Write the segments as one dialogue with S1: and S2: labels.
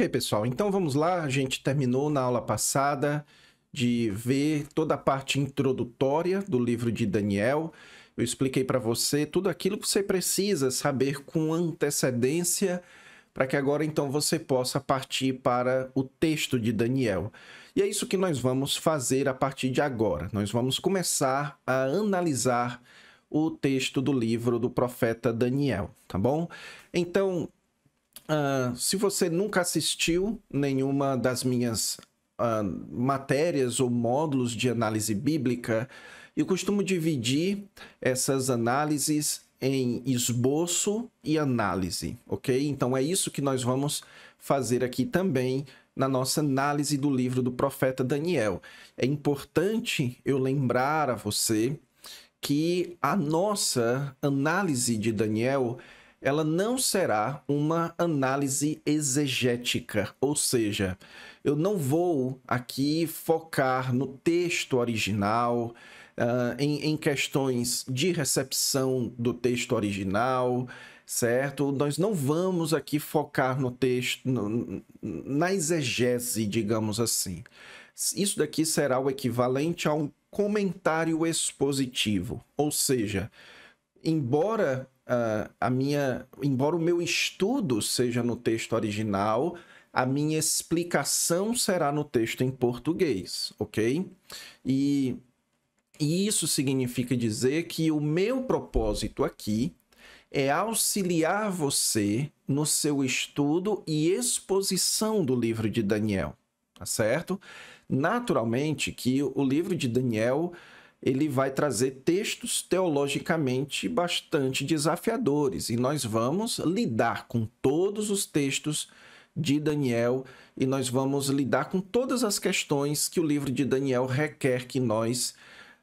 S1: Ok, pessoal, então vamos lá. A gente terminou na aula passada de ver toda a parte introdutória do livro de Daniel. Eu expliquei para você tudo aquilo que você precisa saber com antecedência para que agora então você possa partir para o texto de Daniel. E é isso que nós vamos fazer a partir de agora. Nós vamos começar a analisar o texto do livro do profeta Daniel, tá bom? Então, Uh, se você nunca assistiu nenhuma das minhas uh, matérias ou módulos de análise bíblica, eu costumo dividir essas análises em esboço e análise, ok? Então é isso que nós vamos fazer aqui também na nossa análise do livro do profeta Daniel. É importante eu lembrar a você que a nossa análise de Daniel ela não será uma análise exegética, ou seja, eu não vou aqui focar no texto original, uh, em, em questões de recepção do texto original, certo? Nós não vamos aqui focar no texto, no, na exegese, digamos assim. Isso daqui será o equivalente a um comentário expositivo, ou seja, embora uh, a minha, embora o meu estudo seja no texto original, a minha explicação será no texto em português, ok? E, e isso significa dizer que o meu propósito aqui é auxiliar você no seu estudo e exposição do livro de Daniel, tá certo? Naturalmente que o livro de Daniel ele vai trazer textos teologicamente bastante desafiadores e nós vamos lidar com todos os textos de Daniel e nós vamos lidar com todas as questões que o livro de Daniel requer que nós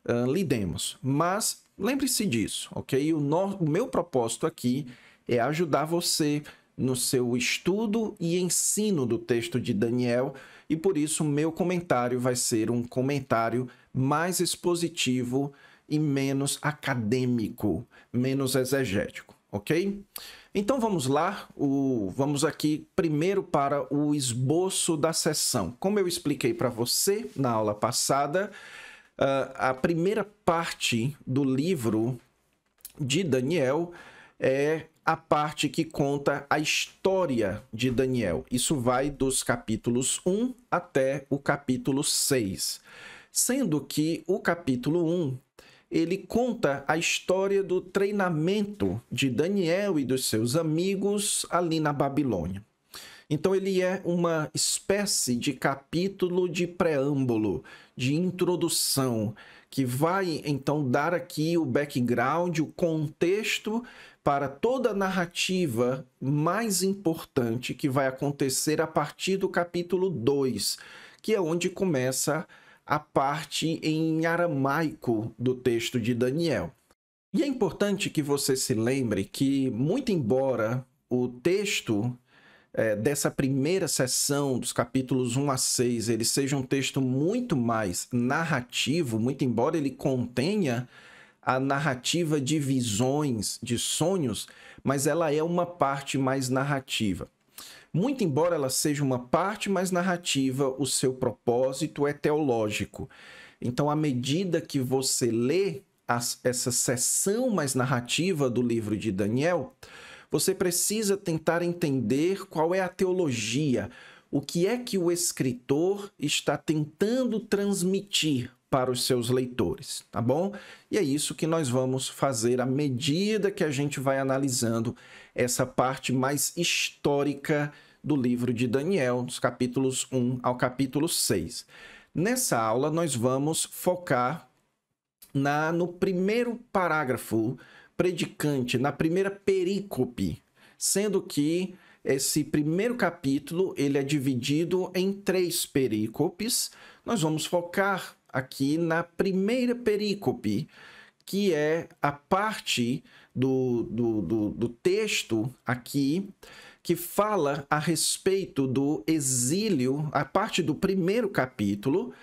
S1: uh, lidemos. Mas lembre-se disso, ok? O, no... o meu propósito aqui é ajudar você no seu estudo e ensino do texto de Daniel e por isso meu comentário vai ser um comentário mais expositivo e menos acadêmico, menos exegético, ok? Então vamos lá, o, vamos aqui primeiro para o esboço da sessão. Como eu expliquei para você na aula passada, uh, a primeira parte do livro de Daniel é a parte que conta a história de Daniel. Isso vai dos capítulos 1 até o capítulo 6 sendo que o capítulo 1 ele conta a história do treinamento de Daniel e dos seus amigos ali na Babilônia. Então, ele é uma espécie de capítulo de preâmbulo, de introdução, que vai então dar aqui o background, o contexto para toda a narrativa mais importante que vai acontecer a partir do capítulo 2, que é onde começa a a parte em aramaico do texto de Daniel. E é importante que você se lembre que, muito embora o texto é, dessa primeira sessão, dos capítulos 1 a 6, ele seja um texto muito mais narrativo, muito embora ele contenha a narrativa de visões, de sonhos, mas ela é uma parte mais narrativa. Muito embora ela seja uma parte mais narrativa, o seu propósito é teológico. Então, à medida que você lê as, essa seção mais narrativa do livro de Daniel, você precisa tentar entender qual é a teologia, o que é que o escritor está tentando transmitir para os seus leitores, tá bom? E é isso que nós vamos fazer à medida que a gente vai analisando essa parte mais histórica do livro de Daniel, dos capítulos 1 ao capítulo 6. Nessa aula, nós vamos focar na, no primeiro parágrafo predicante, na primeira perícope, sendo que esse primeiro capítulo ele é dividido em três perícopes. Nós vamos focar aqui na primeira perícope, que é a parte do, do, do, do texto aqui que fala a respeito do exílio, a parte do primeiro capítulo,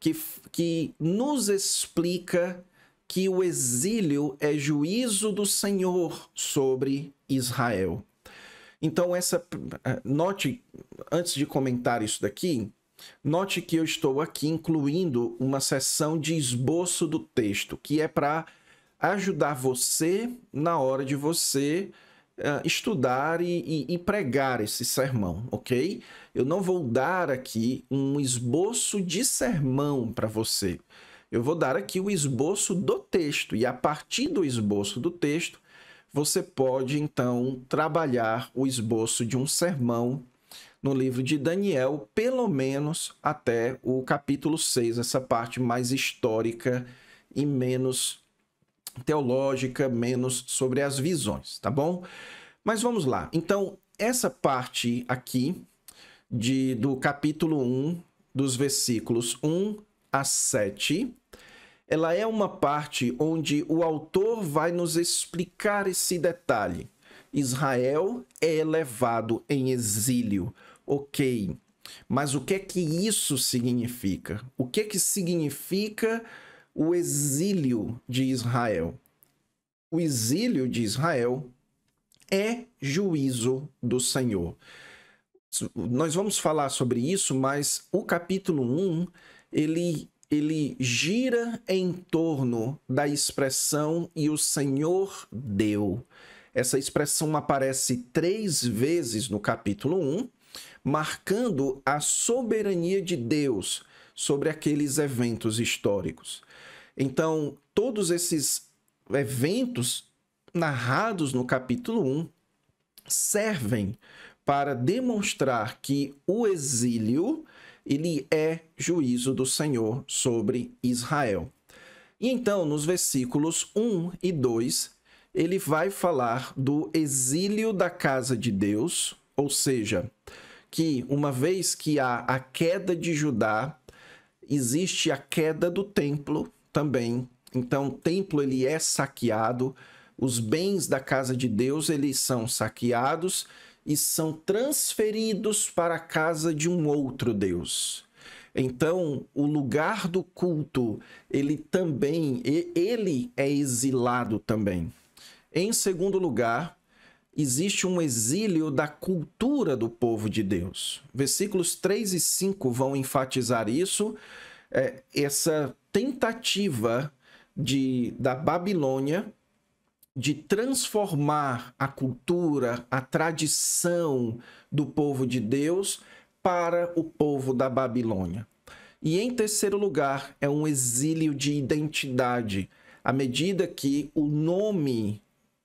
S1: que, que nos explica que o exílio é juízo do Senhor sobre Israel. Então, essa. Eh, note, antes de comentar isso daqui, note que eu estou aqui incluindo uma sessão de esboço do texto, que é para ajudar você na hora de você uh, estudar e, e, e pregar esse sermão, ok? Eu não vou dar aqui um esboço de sermão para você. Eu vou dar aqui o esboço do texto, e a partir do esboço do texto, você pode então trabalhar o esboço de um sermão no livro de Daniel, pelo menos até o capítulo 6, essa parte mais histórica e menos teológica, menos sobre as visões, tá bom? Mas vamos lá. Então, essa parte aqui de, do capítulo 1, dos versículos 1 a 7, ela é uma parte onde o autor vai nos explicar esse detalhe. Israel é levado em exílio. Ok. Mas o que é que isso significa? O que é que significa o exílio de Israel. O exílio de Israel é juízo do Senhor. Nós vamos falar sobre isso, mas o capítulo 1, ele ele gira em torno da expressão e o Senhor deu. Essa expressão aparece três vezes no capítulo 1, marcando a soberania de Deus sobre aqueles eventos históricos. Então, todos esses eventos narrados no capítulo 1 servem para demonstrar que o exílio ele é juízo do Senhor sobre Israel. E então, nos versículos 1 e 2, ele vai falar do exílio da casa de Deus, ou seja, que uma vez que há a queda de Judá, existe a queda do templo também. Então, o templo ele é saqueado, os bens da casa de Deus eles são saqueados e são transferidos para a casa de um outro Deus. Então, o lugar do culto, ele também, ele é exilado também. Em segundo lugar, existe um exílio da cultura do povo de Deus. Versículos 3 e 5 vão enfatizar isso, é, essa tentativa de, da Babilônia de transformar a cultura, a tradição do povo de Deus para o povo da Babilônia. E em terceiro lugar, é um exílio de identidade. À medida que o nome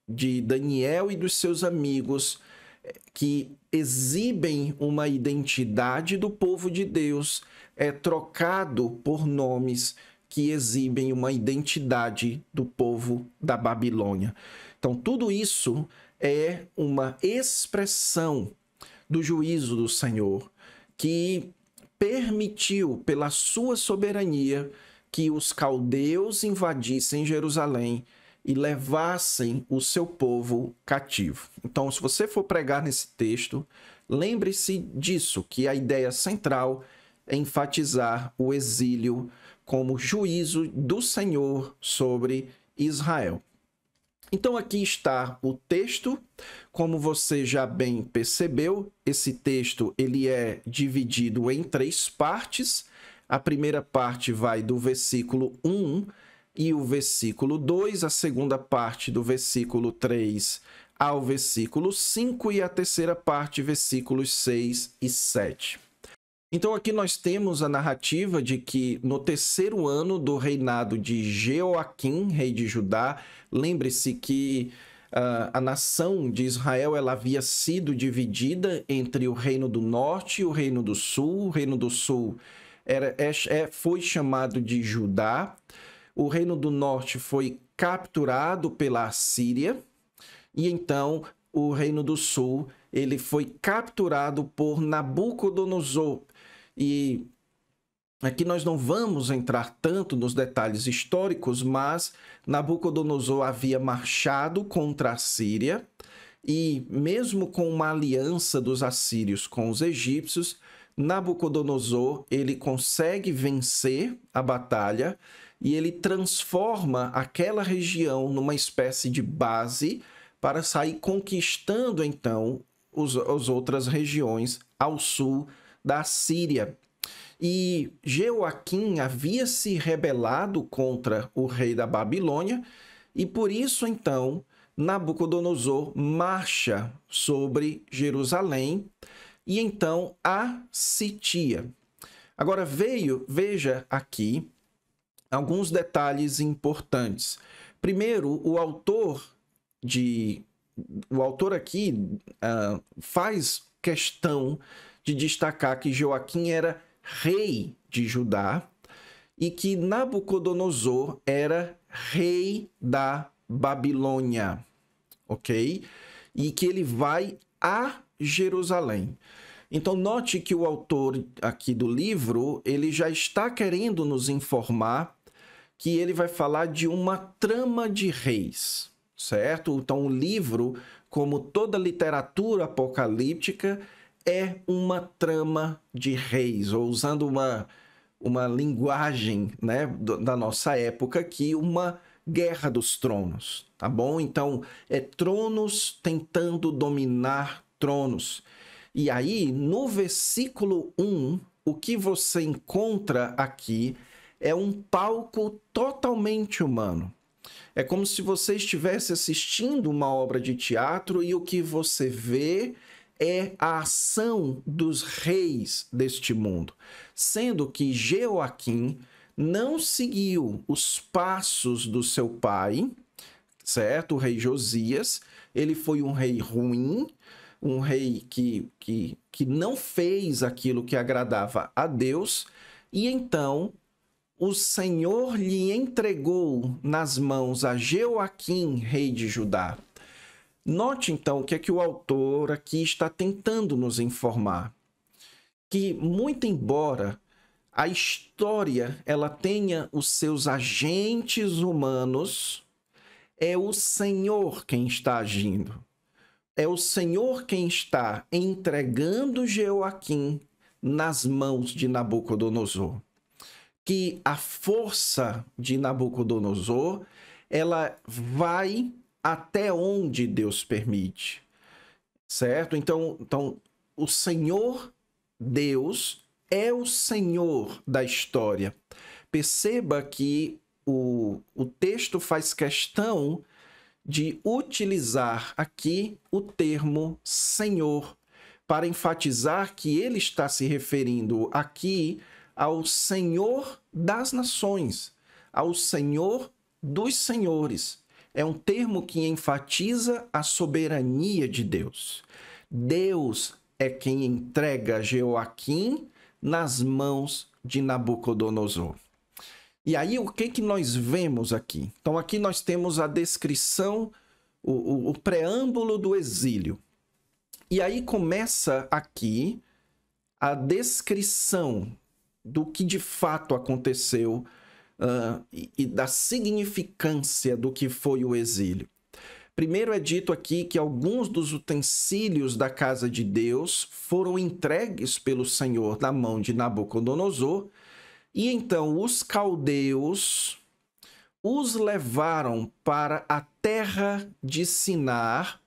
S1: de Daniel e dos seus amigos, eh, que exibem uma identidade do povo de Deus, é trocado por nomes que exibem uma identidade do povo da Babilônia. Então, tudo isso é uma expressão do juízo do Senhor que permitiu, pela sua soberania, que os caldeus invadissem Jerusalém e levassem o seu povo cativo. Então, se você for pregar nesse texto, lembre-se disso, que a ideia central é enfatizar o exílio como juízo do Senhor sobre Israel. Então aqui está o texto. Como você já bem percebeu, esse texto ele é dividido em três partes. A primeira parte vai do versículo 1 e o versículo 2, a segunda parte do versículo 3 ao versículo 5 e a terceira parte, versículos 6 e 7. Então aqui nós temos a narrativa de que no terceiro ano do reinado de Jeoaquim, rei de Judá, lembre-se que uh, a nação de Israel ela havia sido dividida entre o reino do norte e o reino do sul. O reino do sul era, é, é, foi chamado de Judá. O reino do norte foi capturado pela Síria e então o reino do sul ele foi capturado por Nabucodonosor e Aqui nós não vamos entrar tanto nos detalhes históricos, mas Nabucodonosor havia marchado contra a Síria e, mesmo com uma aliança dos assírios com os egípcios, Nabucodonosor ele consegue vencer a batalha e ele transforma aquela região numa espécie de base para sair conquistando então os, as outras regiões ao sul da Síria. E Jeoaquim havia se rebelado contra o rei da Babilônia, e por isso então Nabucodonosor marcha sobre Jerusalém e então a sitia. Agora veio, veja aqui alguns detalhes importantes. Primeiro, o autor de o autor aqui uh, faz questão de destacar que Joaquim era rei de Judá e que Nabucodonosor era rei da Babilônia, ok? E que ele vai a Jerusalém. Então note que o autor aqui do livro, ele já está querendo nos informar que ele vai falar de uma trama de reis, certo? Então o livro, como toda literatura apocalíptica, é uma trama de reis, ou usando uma, uma linguagem né, da nossa época aqui, uma guerra dos tronos, tá bom? Então, é tronos tentando dominar tronos. E aí, no versículo 1, o que você encontra aqui é um palco totalmente humano. É como se você estivesse assistindo uma obra de teatro e o que você vê é a ação dos reis deste mundo, sendo que Joaquim não seguiu os passos do seu pai, certo? O rei Josias, ele foi um rei ruim, um rei que, que, que não fez aquilo que agradava a Deus, e então o Senhor lhe entregou nas mãos a Joaquim, rei de Judá. Note então o que é que o autor aqui está tentando nos informar. Que muito embora a história ela tenha os seus agentes humanos, é o Senhor quem está agindo. É o Senhor quem está entregando Jeoaquim nas mãos de Nabucodonosor. Que a força de Nabucodonosor ela vai até onde Deus permite, certo? Então, então o Senhor Deus é o Senhor da história. Perceba que o, o texto faz questão de utilizar aqui o termo Senhor para enfatizar que ele está se referindo aqui ao Senhor das nações, ao Senhor dos senhores é um termo que enfatiza a soberania de Deus. Deus é quem entrega Joaquim nas mãos de Nabucodonosor. E aí o que que nós vemos aqui? Então aqui nós temos a descrição, o, o, o preâmbulo do exílio. E aí começa aqui a descrição do que de fato aconteceu uh, e, e da significância do que foi o exílio. Primeiro é dito aqui que alguns dos utensílios da casa de Deus foram entregues pelo Senhor na mão de Nabucodonosor, e então os caldeus os levaram para a terra de Sinar,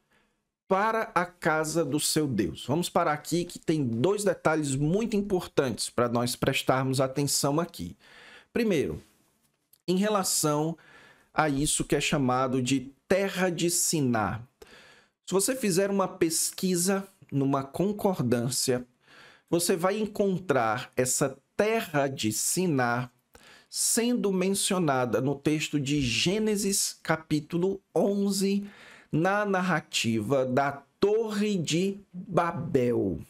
S1: para a casa do seu Deus. Vamos parar aqui que tem dois detalhes muito importantes para nós prestarmos atenção aqui. Primeiro, em relação a isso que é chamado de terra de Siná. Se você fizer uma pesquisa numa concordância, você vai encontrar essa terra de Siná sendo mencionada no texto de Gênesis, capítulo 11, na narrativa da Torre de Babel.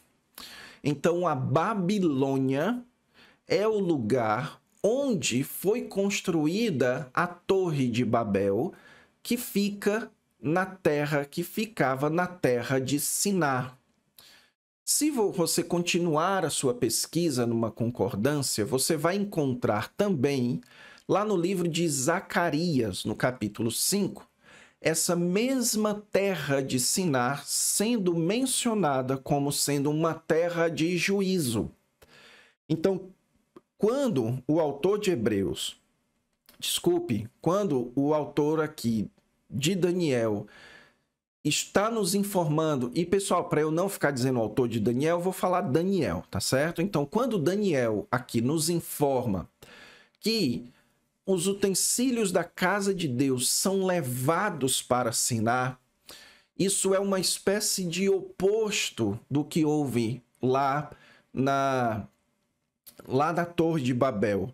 S1: Então, a Babilônia é o lugar onde foi construída a Torre de Babel, que fica na terra que ficava na terra de Siná. Se você continuar a sua pesquisa numa concordância, você vai encontrar também lá no livro de Zacarias, no capítulo 5, essa mesma terra de Siná sendo mencionada como sendo uma terra de juízo. Então, quando o autor de Hebreus, desculpe, quando o autor aqui de Daniel está nos informando, e pessoal, para eu não ficar dizendo o autor de Daniel, eu vou falar Daniel, tá certo? Então, quando Daniel aqui nos informa que os utensílios da casa de Deus são levados para assinar, isso é uma espécie de oposto do que houve lá na lá da Torre de Babel.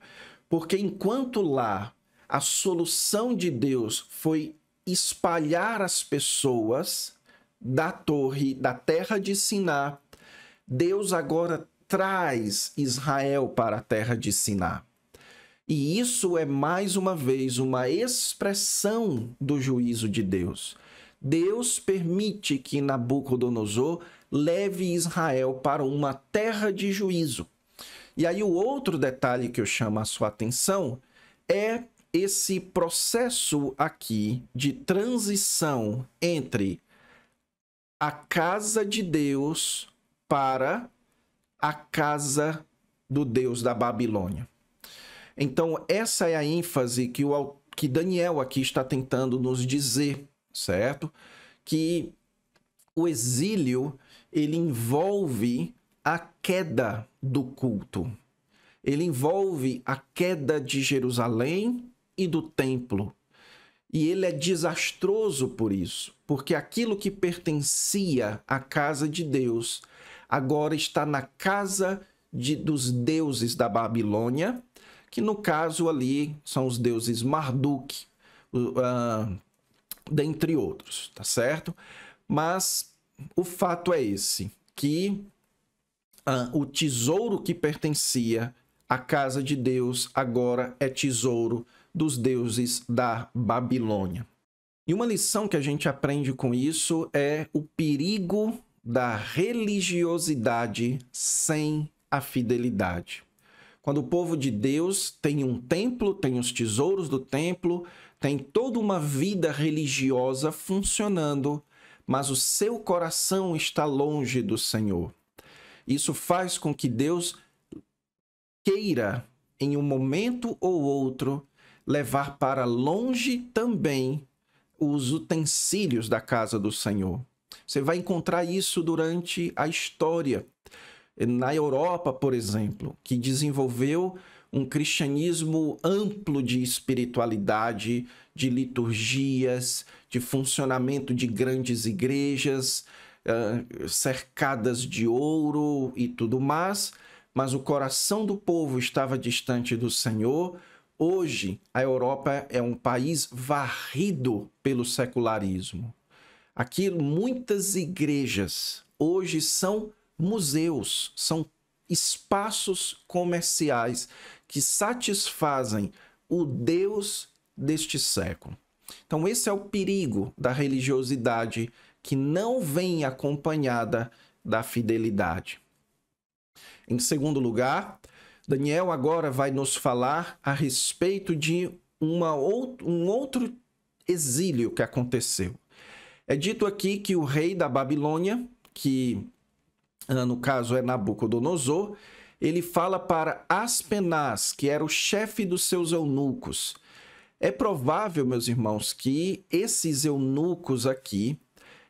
S1: Porque enquanto lá a solução de Deus foi espalhar as pessoas da torre, da terra de Siná, Deus agora traz Israel para a terra de Siná. E isso é mais uma vez uma expressão do juízo de Deus. Deus permite que Nabucodonosor leve Israel para uma terra de juízo. E aí o outro detalhe que eu chamo a sua atenção é esse processo aqui de transição entre a casa de Deus para a casa do Deus da Babilônia. Então, essa é a ênfase que, o, que Daniel aqui está tentando nos dizer, certo? Que o exílio ele envolve a queda do culto. Ele envolve a queda de Jerusalém e do templo. E ele é desastroso por isso, porque aquilo que pertencia à casa de Deus agora está na casa de, dos deuses da Babilônia, que no caso ali são os deuses Marduk, uh, dentre outros, tá certo? Mas o fato é esse, que ah, o tesouro que pertencia à casa de Deus agora é tesouro dos deuses da Babilônia. E uma lição que a gente aprende com isso é o perigo da religiosidade sem a fidelidade. Quando o povo de Deus tem um templo, tem os tesouros do templo, tem toda uma vida religiosa funcionando, mas o seu coração está longe do Senhor. Isso faz com que Deus queira, em um momento ou outro, levar para longe também os utensílios da casa do Senhor. Você vai encontrar isso durante a história. Na Europa, por exemplo, que desenvolveu um cristianismo amplo de espiritualidade, de liturgias, de funcionamento de grandes igrejas, cercadas de ouro e tudo mais, mas o coração do povo estava distante do Senhor. Hoje, a Europa é um país varrido pelo secularismo. Aqui, muitas igrejas hoje são museus, são espaços comerciais que satisfazem o Deus deste século. Então, esse é o perigo da religiosidade que não vem acompanhada da fidelidade. Em segundo lugar, Daniel agora vai nos falar a respeito de uma ou, um outro exílio que aconteceu. É dito aqui que o rei da Babilônia, que ah, no caso é Nabucodonosor, ele fala para Aspenaz, que era o chefe dos seus eunucos. É provável, meus irmãos, que esses eunucos aqui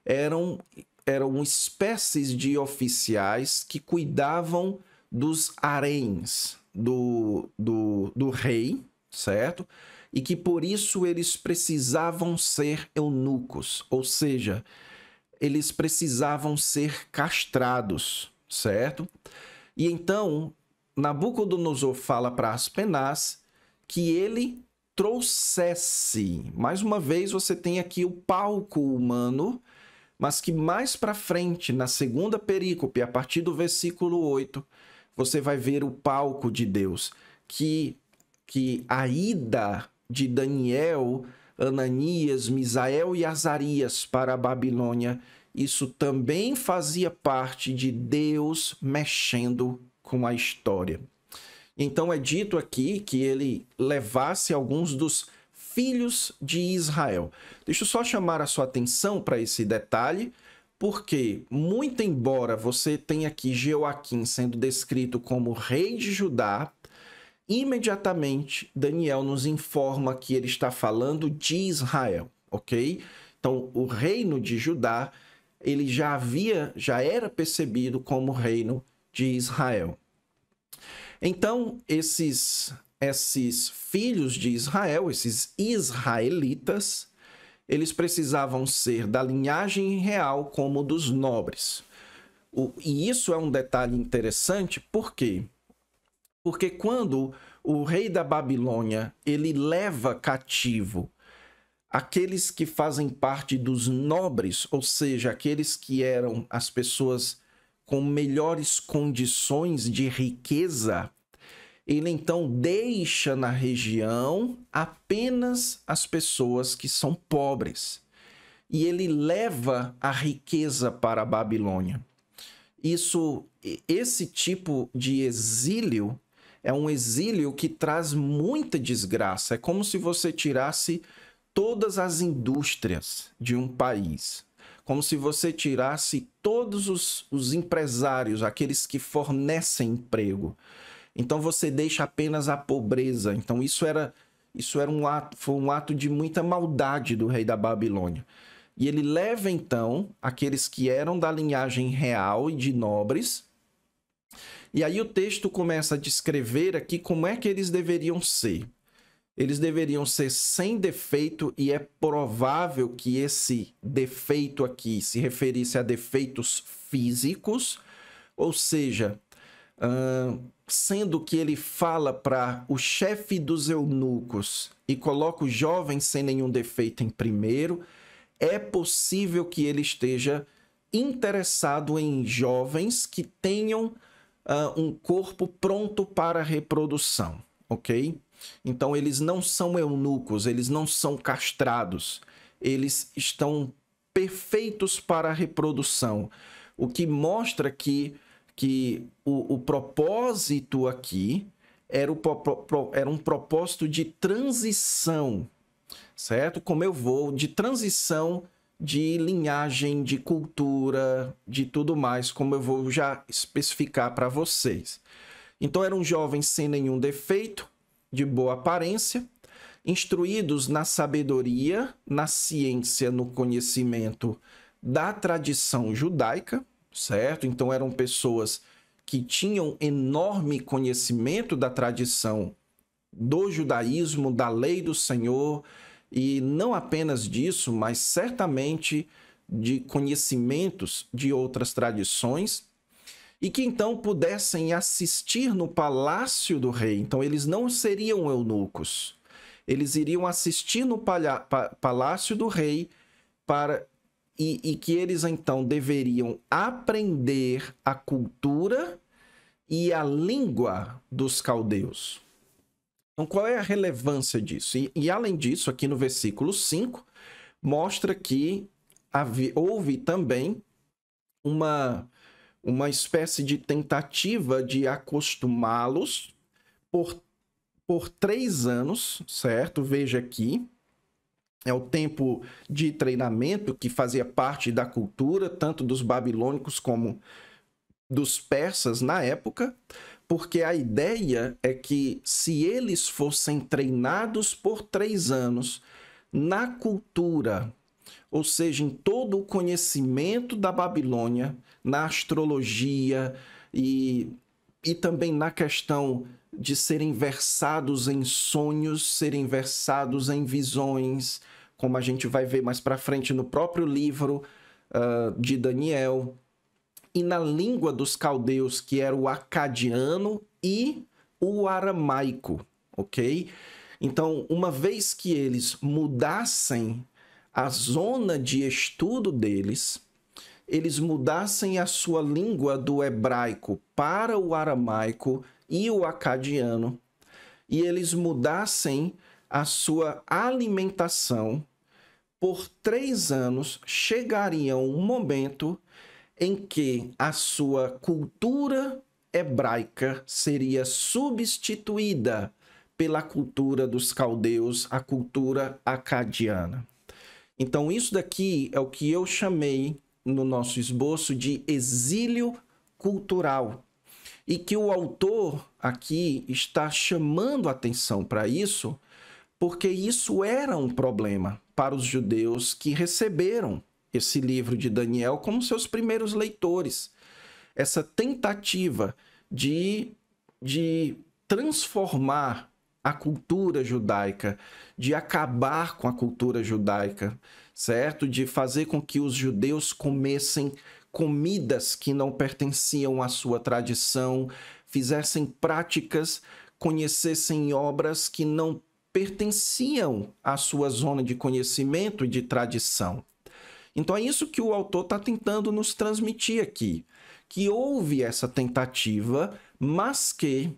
S1: eram, eram espécies de oficiais que cuidavam dos haréns do, do, do rei, certo? E que por isso eles precisavam ser eunucos, ou seja, eles precisavam ser castrados, certo? E então Nabucodonosor fala para Aspenaz que ele trouxesse. Mais uma vez, você tem aqui o palco humano mas que mais para frente, na segunda perícope, a partir do versículo 8, você vai ver o palco de Deus, que, que a ida de Daniel, Ananias, Misael e Azarias para a Babilônia, isso também fazia parte de Deus mexendo com a história. Então é dito aqui que ele levasse alguns dos filhos de Israel. Deixa eu só chamar a sua atenção para esse detalhe, porque, muito embora você tenha aqui Jeoaquim sendo descrito como rei de Judá, imediatamente Daniel nos informa que ele está falando de Israel, ok? Então, o reino de Judá, ele já havia, já era percebido como reino de Israel. Então, esses esses filhos de Israel, esses israelitas, eles precisavam ser da linhagem real como dos nobres. O, e isso é um detalhe interessante, por quê? Porque quando o rei da Babilônia, ele leva cativo aqueles que fazem parte dos nobres, ou seja, aqueles que eram as pessoas com melhores condições de riqueza ele então deixa na região apenas as pessoas que são pobres. E ele leva a riqueza para a Babilônia. Isso esse tipo de exílio é um exílio que traz muita desgraça. É como se você tirasse todas as indústrias de um país. Como se você tirasse todos os, os empresários, aqueles que fornecem emprego então você deixa apenas a pobreza. Então isso era isso era um ato, foi um ato de muita maldade do rei da Babilônia. E ele leva então aqueles que eram da linhagem real e de nobres. E aí o texto começa a descrever aqui como é que eles deveriam ser. Eles deveriam ser sem defeito e é provável que esse defeito aqui se referisse a defeitos físicos, ou seja, sendo que ele fala para o chefe dos eunucos e coloca o jovem sem nenhum defeito em primeiro, é possível que ele esteja interessado em jovens que tenham uh, um corpo pronto para reprodução, ok? Então eles não são eunucos, eles não são castrados, eles estão perfeitos para a reprodução, o que mostra que que o, o propósito aqui era, o, era um propósito de transição, certo? Como eu vou de transição de linhagem, de cultura, de tudo mais, como eu vou já especificar para vocês. Então era um jovem sem nenhum defeito, de boa aparência, instruídos na sabedoria, na ciência, no conhecimento da tradição judaica, certo? Então eram pessoas que tinham enorme conhecimento da tradição do judaísmo, da lei do Senhor, e não apenas disso, mas certamente de conhecimentos de outras tradições, e que então pudessem assistir no palácio do rei. Então eles não seriam eunucos. Eles iriam assistir no palácio do rei para e, e que eles então deveriam aprender a cultura e a língua dos caldeus. Então, qual é a relevância disso? E, e além disso, aqui no versículo 5, mostra que havia, houve também uma, uma espécie de tentativa de acostumá-los por, por três anos, certo? Veja aqui, é o tempo de treinamento que fazia parte da cultura, tanto dos babilônicos como dos persas na época, porque a ideia é que se eles fossem treinados por três anos na cultura, ou seja, em todo o conhecimento da Babilônia, na astrologia e e também na questão de serem versados em sonhos, serem versados em visões, como a gente vai ver mais para frente no próprio livro uh, de Daniel, e na língua dos caldeus, que era o acadiano e o aramaico, ok? Então, uma vez que eles mudassem a zona de estudo deles, eles mudassem a sua língua do hebraico para o aramaico e o acadiano, e eles mudassem a sua alimentação por três anos, chegaria um momento em que a sua cultura hebraica seria substituída pela cultura dos caldeus, a cultura acadiana. Então, isso daqui é o que eu chamei no nosso esboço de exílio cultural. E que o autor aqui está chamando atenção para isso, porque isso era um problema para os judeus que receberam esse livro de Daniel como seus primeiros leitores. Essa tentativa de, de transformar a cultura judaica, de acabar com a cultura judaica, certo? De fazer com que os judeus comessem comidas que não pertenciam à sua tradição, fizessem práticas, conhecessem obras que não pertenciam à sua zona de conhecimento e de tradição. Então é isso que o autor está tentando nos transmitir aqui, que houve essa tentativa, mas que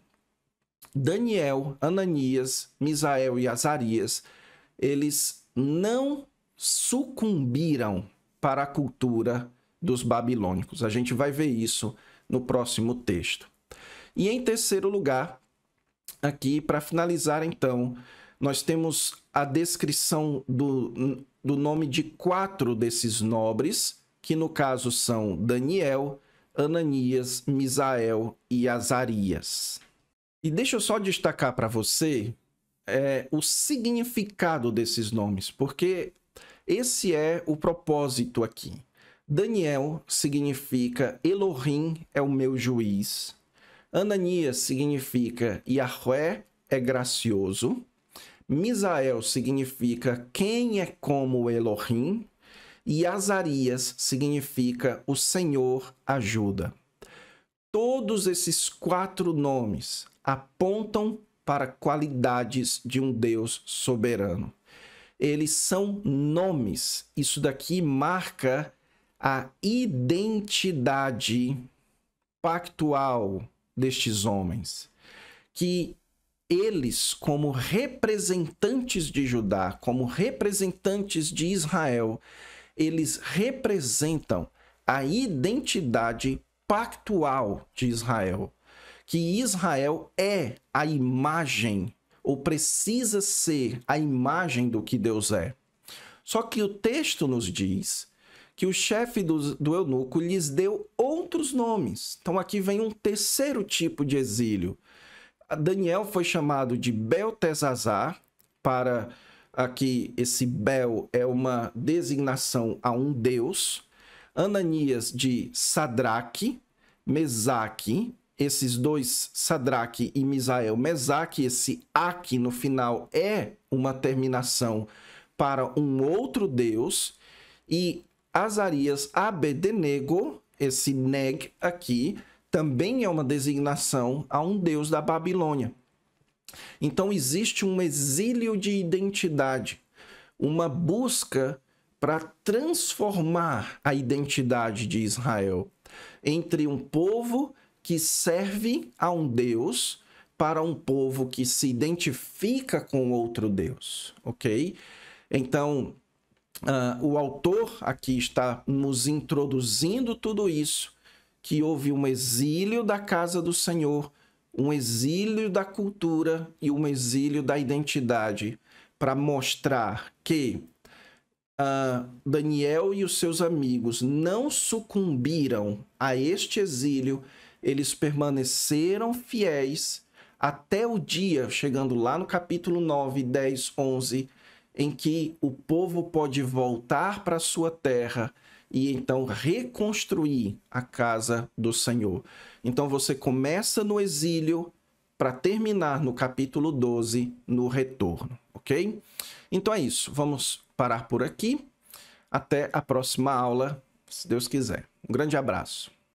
S1: Daniel, Ananias, Misael e Azarias, eles não sucumbiram para a cultura dos babilônicos. A gente vai ver isso no próximo texto. E em terceiro lugar, aqui para finalizar então, nós temos a descrição do, do nome de quatro desses nobres, que no caso são Daniel, Ananias, Misael e Azarias. E deixa eu só destacar para você é, o significado desses nomes, porque esse é o propósito aqui. Daniel significa Elohim é o meu juiz. Ananias significa Yahvé é gracioso. Misael significa quem é como Elohim. E Azarias significa o Senhor ajuda. Todos esses quatro nomes apontam para qualidades de um Deus soberano eles são nomes. Isso daqui marca a identidade pactual destes homens, que eles, como representantes de Judá, como representantes de Israel, eles representam a identidade pactual de Israel, que Israel é a imagem ou precisa ser a imagem do que Deus é. Só que o texto nos diz que o chefe do, do eunuco lhes deu outros nomes. Então aqui vem um terceiro tipo de exílio. Daniel foi chamado de Beltesazar para aqui esse Bel é uma designação a um deus. Ananias de Sadraque, Mesaque esses dois, Sadraque e Misael Mesaque, esse aqui no final é uma terminação para um outro deus, e Azarias Abednego, esse Neg aqui, também é uma designação a um deus da Babilônia. Então existe um exílio de identidade, uma busca para transformar a identidade de Israel entre um povo que serve a um Deus para um povo que se identifica com outro Deus, ok? Então, uh, o autor aqui está nos introduzindo tudo isso, que houve um exílio da casa do Senhor, um exílio da cultura e um exílio da identidade, para mostrar que uh, Daniel e os seus amigos não sucumbiram a este exílio eles permaneceram fiéis até o dia, chegando lá no capítulo 9, 10, 11, em que o povo pode voltar para sua terra e então reconstruir a casa do Senhor. Então você começa no exílio para terminar no capítulo 12, no retorno, ok? Então é isso, vamos parar por aqui. Até a próxima aula, se Deus quiser. Um grande abraço.